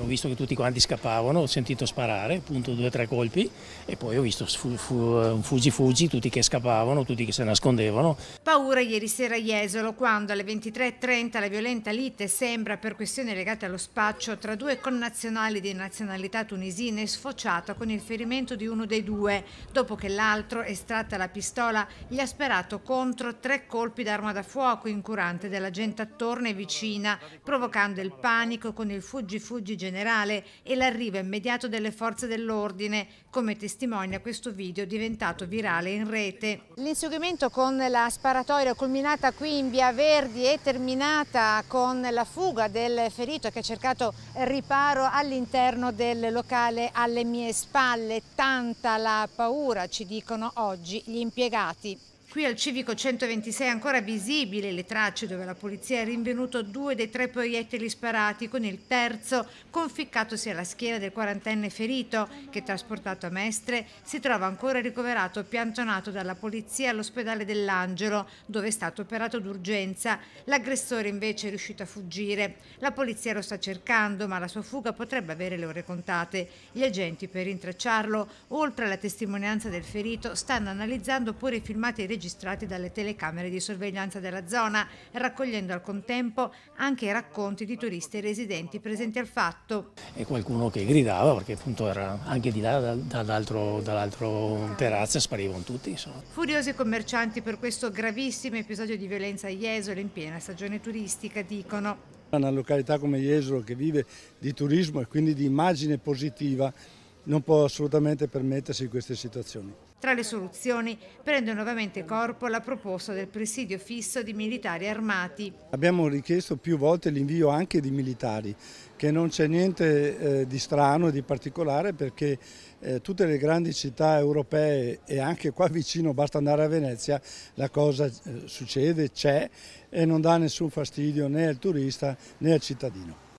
Ho visto che tutti quanti scappavano, ho sentito sparare, appunto due o tre colpi e poi ho visto fu, fu, un fuggi fuggi, tutti che scappavano, tutti che si nascondevano. Paura ieri sera a Jesolo quando alle 23.30 la violenta lite sembra per questioni legate allo spaccio tra due connazionali di nazionalità tunisina è sfociata con il ferimento di uno dei due, dopo che l'altro, estratta la pistola, gli ha sperato contro tre colpi d'arma da fuoco incurante della gente attorno e vicina, provocando il panico con il fuggi fuggi generale generale e l'arrivo immediato delle forze dell'ordine, come testimonia questo video diventato virale in rete. L'inseguimento con la sparatoria culminata qui in Via Verdi è terminata con la fuga del ferito che ha cercato riparo all'interno del locale alle mie spalle. Tanta la paura, ci dicono oggi gli impiegati. Qui al civico 126 ancora visibili le tracce dove la polizia ha rinvenuto due dei tre proiettili sparati con il terzo conficcatosi alla schiena del quarantenne ferito che trasportato a Mestre si trova ancora ricoverato piantonato dalla polizia all'ospedale dell'Angelo dove è stato operato d'urgenza. L'aggressore invece è riuscito a fuggire. La polizia lo sta cercando ma la sua fuga potrebbe avere le ore contate. Gli agenti per rintracciarlo oltre alla testimonianza del ferito stanno analizzando pure i filmati registrati registrati dalle telecamere di sorveglianza della zona, raccogliendo al contempo anche i racconti di turisti e residenti presenti al fatto. E qualcuno che gridava perché appunto era anche di là dall'altro dall terrazzo sparivano tutti. Insomma. Furiosi commercianti per questo gravissimo episodio di violenza a Jesolo in piena stagione turistica dicono. Una località come Jesolo che vive di turismo e quindi di immagine positiva non può assolutamente permettersi queste situazioni. Tra le soluzioni prende nuovamente corpo la proposta del presidio fisso di militari armati. Abbiamo richiesto più volte l'invio anche di militari, che non c'è niente eh, di strano, e di particolare, perché eh, tutte le grandi città europee e anche qua vicino, basta andare a Venezia, la cosa eh, succede, c'è e non dà nessun fastidio né al turista né al cittadino.